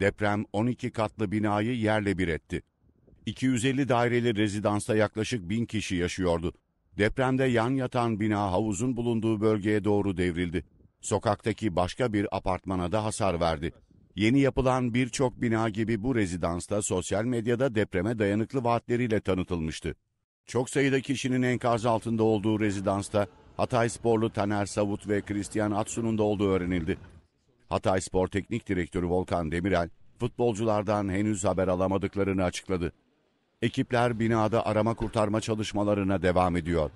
Deprem 12 katlı binayı yerle bir etti. 250 daireli rezidansta yaklaşık 1000 kişi yaşıyordu. Depremde yan yatan bina havuzun bulunduğu bölgeye doğru devrildi. Sokaktaki başka bir apartmana da hasar verdi. Yeni yapılan birçok bina gibi bu rezidansta sosyal medyada depreme dayanıklı vaatleriyle tanıtılmıştı. Çok sayıda kişinin enkaz altında olduğu rezidansta Hatay sporlu Taner Savut ve Christian Atsu'nun da olduğu öğrenildi. Hatay Spor Teknik Direktörü Volkan Demirel, futbolculardan henüz haber alamadıklarını açıkladı. Ekipler binada arama kurtarma çalışmalarına devam ediyor.